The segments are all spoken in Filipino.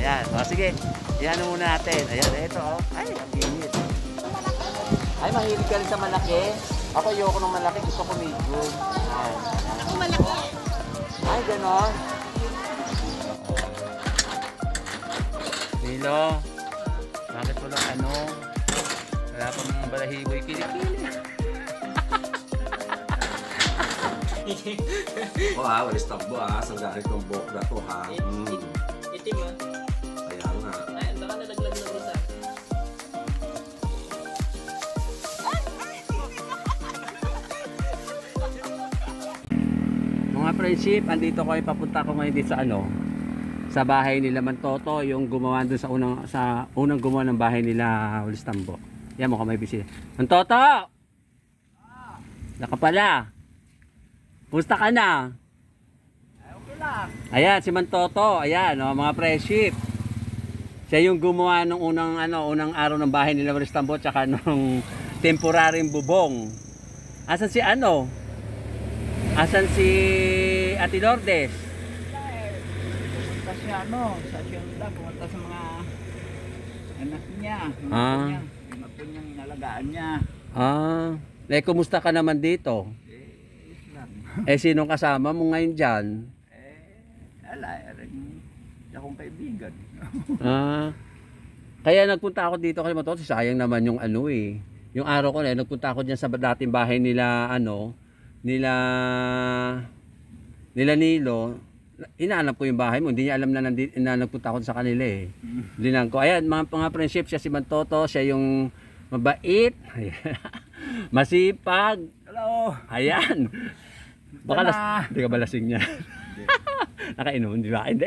Ayan. O, sige. Iyan muna natin. Ayan, ito. Oh. Ay, ang init. Ay, mahilig ka rin sa malaki. Ako ayoko ng malaki. Gusto ko medium. Ay. Ako malaki. Ay, ganon. Lilo, bakit walang ano? Wala pang balahiboy kilikili. o oh, ha, walis takbo ha. Sa garit ng buhok na to ha. Mm. Itim ha. friendship, andito ko ay eh, papunta ko ngayon dito sa ano, sa bahay nila Toto yung gumawa doon sa unang sa unang gumawa ng bahay nila Ulistambo. Yan mo kamay bisita. Toto Ah. pala pusta ka na? Ay, okay lang. Ayan si Toto ayan oh, mga friendship. Siya yung gumawa nung unang ano, unang araw ng bahay nila Ulistambo tsaka nung temporarym bubong. Asan si ano? Asan si Ate Lourdes. Kasi ano, sa Siyunda, pumunta sa mga anak niya. Mga ah. Niya, mga po niyang nalagaan niya. Ah. Eh, kumusta ka naman dito? Eh, Islam. eh, sinong kasama mo ngayon dyan? Eh, ala, eh, akong kaibigan. ah. Kaya nagpunta ako dito kasi matotoo, sayang naman yung ano eh. Yung araw ko na eh, nagpunta ako diyan sa dating bahay nila ano, nila nila Nilo, inaanap ko yung bahay mo. Hindi niya alam na, nandi, nagpunta ako sa kanila eh. Linang ko. Ayan, mga, mga friendship, siya si Mantoto, siya yung mabait, masipag. Hello. Ayan. Baka las, hindi ka ba lasing niya? Nakainom, di ba? Hindi.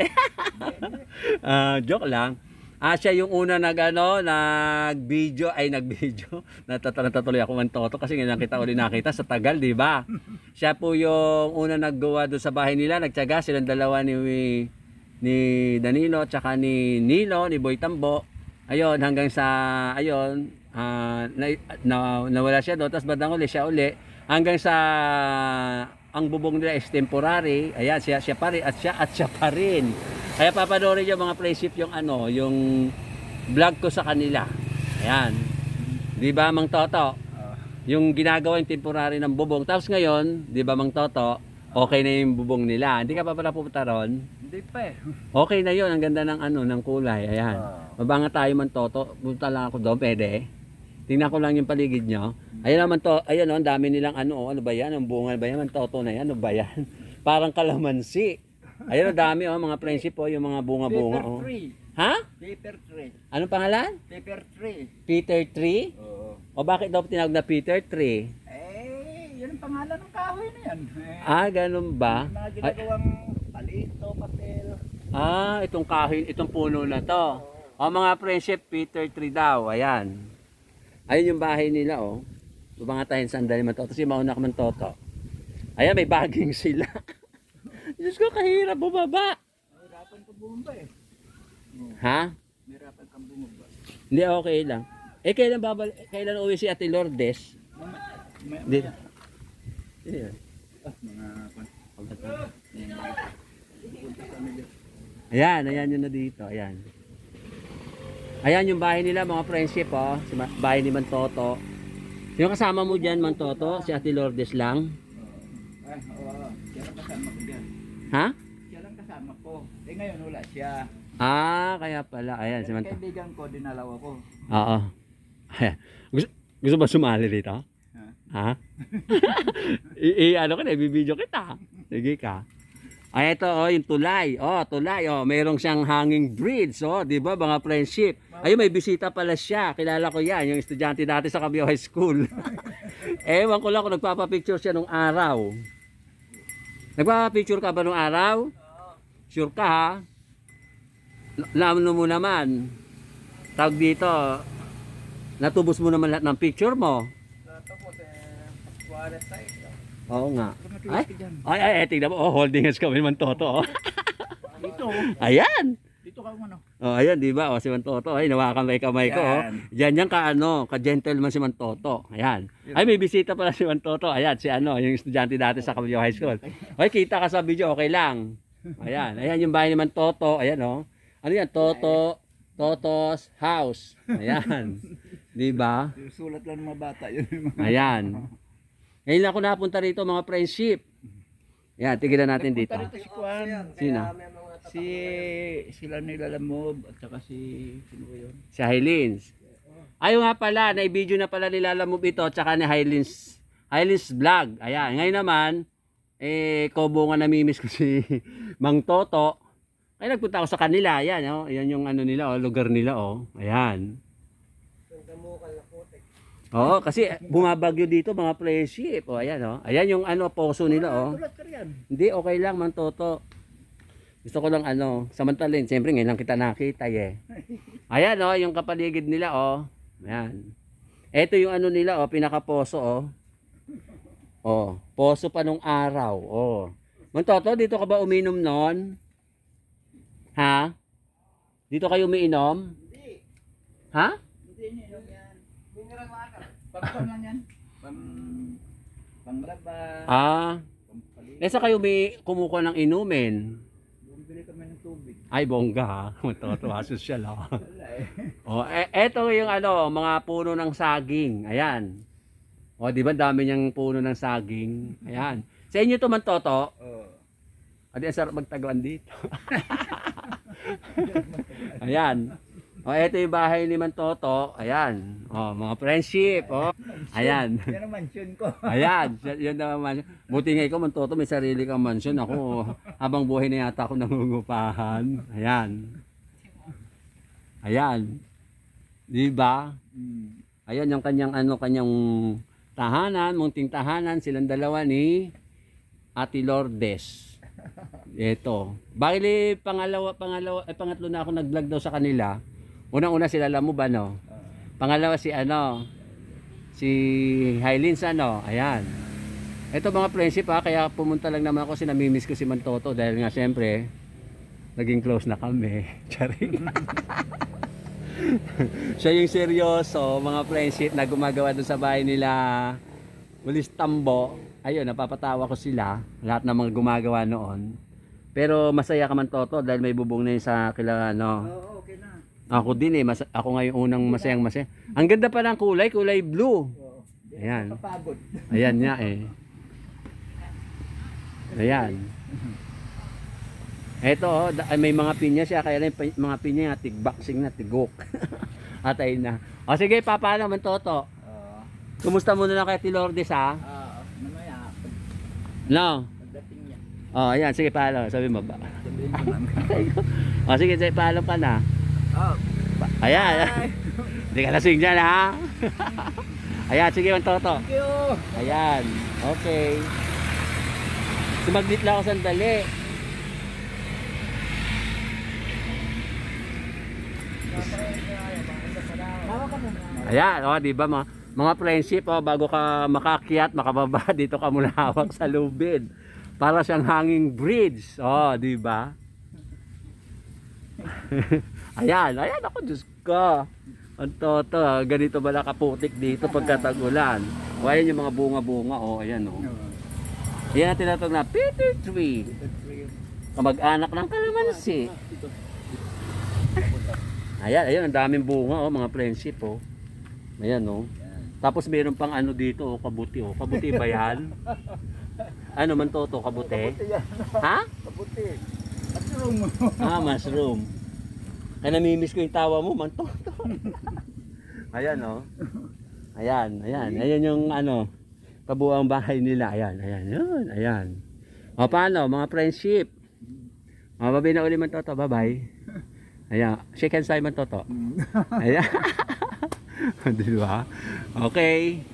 uh, joke lang. Ah, siya yung una nag ano, nag video ay nag video. Natatatuloy ako man toto kasi ngayon kita uli nakita sa tagal, di ba? Siya po yung una naggawa do sa bahay nila, nagtiyaga silang dalawa ni ni Danilo tsaka ni Nilo, ni Boy Tambo. Ayun, hanggang sa ayun, uh, na, na, nawala siya doon, tapos badang uli siya uli hanggang sa ang bubong nila is temporary. Ayan, siya, siya pa rin. At siya, at siya pa rin. Kaya papanoorin nyo mga playsip yung ano, yung vlog ko sa kanila. Ayan. Di ba, Mang Toto? Ah. Yung ginagawa yung temporary ng bubong. Tapos ngayon, di ba, Mang Toto? Okay na yung bubong nila. Hindi ka pa pala pupunta ron? Hindi pa eh. Okay na yon Ang ganda ng ano, ng kulay. Ayan. Ah. Mabanga tayo Mang Toto. Punta lang ako doon. Pwede Tingnan ko lang yung paligid nyo. Ayan naman to, ayan o, oh, ang dami nilang ano, oh, ano ba yan? Ang bunga ba yan? Ang toto na yan, ano ba yan? Parang kalamansi. Ayan ang dami o, oh, mga prinsip o, yung mga bunga-bunga o. Ha? Paper tree. Anong pangalan? Paper tree. Peter Tree? Oo. O bakit daw tinawag na Peter Tree? Eh, yun ang pangalan ng kahoy na yan. Eh, ah, ganun ba? Yung mga ginagawang palito, papel. Ah, itong kahoy, itong puno na to. O mga friendship, Peter Tree daw, ayan. Ayun yung bahay nila oh. Bumanga tayo sandali man toto. Kasi mauna ka man toto. Ayan may baging sila. Diyos ko kahirap bumaba. Mahirapan ka bumaba eh. Ha? Mahirapan kang bumaba. Hindi oh, okay lang. Eh kailan babal kailan uwi si Ate Lourdes? Mamaya. Dito. Yeah. Mga Ayan, ayan yun na dito. Ayan. Ayan yung bahay nila mga friendship oh. Si bahay ni Toto. Yung kasama mo diyan dyan Toto, si Ate Lourdes lang. Ah, oo. Siya lang kasama ko Ha? Siya lang kasama ko. Eh ngayon wala siya. Ah, kaya pala. Ayan si eh, Mantoto. Kaibigan ko, dinalawa ko. Oo. Gusto, gusto ba sumali dito? Ha? I, I ano ka na, i-video kita. Sige ka. Ay, ah, ito, oh, yung tulay. Oh, tulay. Oh, merong siyang hanging bridge. Oh, di ba, mga friendship. Ayun, may bisita pala siya. Kilala ko yan, yung estudyante natin sa Camio High School. Ewan ko lang kung nagpapapicture siya nung araw. Nagpapapicture ka ba nung araw? Sure ka ha? Alam ano mo naman. Tawag dito, natubos mo naman lahat ng picture mo. Natubos eh, pagkuwala tayo. Oo nga. Ay, ay, ay, tingnan mo. Oh, holding hands kami man toto. Oh. Ayan. Oh, ayan, di ba? O, oh, si Mantoto. Ay, nawakan may kamay ko. Oh. Diyan yan ka, ano, ka-gentleman si Mantoto. Ayan. Ay, may bisita pala si Mantoto. Ayan, si ano, yung estudyante dati sa Cabrillo High School. Ay, kita ka sa video, okay lang. Ayan, ayan yung bahay ni Mantoto. Ayan, oh. Ano yan? Toto, Toto's House. Ayan. di ba? Yung sulat lang ng mga bata. Yun Ayan. Ngayon ako napunta rito, mga friendship. Ayan, tigilan natin dito. Sino? Si sila nilalamove at saka si sino ba yun? Si Hylins. Ayun nga pala, na-video na pala nilalamove ito at saka ni Hylins. Hylins vlog. Ayan, ngayon naman eh kobo nga namimiss ko si Mang Toto. Ay nagpunta ako sa kanila, ayan oh. Ayan yung ano nila oh, lugar nila oh. Ayan. Oo, kasi bumabagyo dito mga friendship. Eh. O, oh, ayan, o. Oh. Ayan yung ano, poso nila, Oh. Hindi, okay lang, man, gusto ko lang ano, samantalin. Siyempre ngayon lang kita nakita eh. Ayan oh, yung kapaligid nila oh. Ayan. Ito yung ano nila oh, pinakaposo oh. Oh, poso pa nung araw. Oh. Mantoto, dito ka ba uminom noon? Ha? Dito kayo umiinom? Hindi. Ha? Hindi ininom yan. Bingarang lakaw. Pagpang lang yan. Pang... Pangraba. Ah. Pampalit. Nesa kayo may kumukuha ng inumin. Ay, bongga ha. Matutuwa social ha. oh, e eto yung ano, mga puno ng saging. Ayan. O, oh, di ba dami niyang puno ng saging? Ayan. Sa inyo to man, Toto? Oo. Oh. Adi, ang sarap magtaglan dito. Ayan. O, oh, ito yung bahay ni Mantoto. Ayan. O, oh, mga friendship. O. Oh. Ayan. Yan ang mansion ko. Ayan. Yan ang mansion. Buti nga ikaw, Mantoto, may sarili kang mansion. Ako, habang buhay na yata ako nangungupahan. Ayan. Ayan. Di ba? Hmm. Ayan yung kanyang ano, kanyang tahanan, munting tahanan. Silang dalawa ni Ate Lourdes. Ito. Bali, pangalawa, pangalawa, eh, pangatlo na ako nag-vlog daw sa kanila. Unang-una sila Lamuba, no? Ah. Pangalawa si ano, si Hylins, ano? Ayan. Ito mga friendship ha, kaya pumunta lang naman ako kasi ko si Mantoto dahil nga siyempre, naging close na kami. Charing. siya yung seryoso mga friendship na gumagawa doon sa bahay nila Ulis Tambo ayun napapatawa ko sila lahat ng mga gumagawa noon pero masaya ka man Toto dahil may bubong na yun sa kila no? oo, okay na ako din eh, ako nga yung unang masayang masaya. Ang ganda pa ng kulay, kulay blue. Ayan. Ayan niya eh. Ayan. Ito oh, may mga pinya siya, kaya lang mga pinya nga, tigbaksing na, tigok. At ayun na. O oh, sige, papaano naman toto? Uh, Kumusta muna na kay Tilordes ha? Oo, mamaya. Ano no? Pagdating niya. Oh, ayan, sige, paano. Sabi mo ba? o oh, sige, sige, paano pa na? Oh. Ayan. Hindi ka lasing dyan ha. Ayan, sige man toto. Thank you. Ayan. Okay. Sumaglit lang ako sandali. Ayan, o, oh, di ba mga, mga friendship, oh, bago ka makakyat, makababa, dito ka muna hawak sa lubid. Para siyang hanging bridge. O, oh, di ba? ayan, ayan ako, Diyos ko. Ang toto, ganito ba nakaputik dito pagkatagulan. O ayan yung mga bunga-bunga, o oh, ayan oh. o. Ayan ang tinatawag na Peter Tree. Kamag-anak ng kalamansi. Ayan, ayan, ang daming bunga o, oh, mga friendship o. Ayan o. Tapos meron pang ano dito o, kabuti o. Kabuti ba yan? Ano man toto, kabuti? Ha? Kabuti. Mushroom. ah, mushroom. Kaya namimiss ko yung tawa mo, manto. ayan, oh. Ayan, ayan. Ayan yung ano, kabuang bahay nila. Ayan, ayan, yun, ayan. O, paano? Mga friendship. O, babay na uli man toto. Bye-bye. Ayan. Shake hands tayo man toto. Mm. Ayan. di ba? Okay.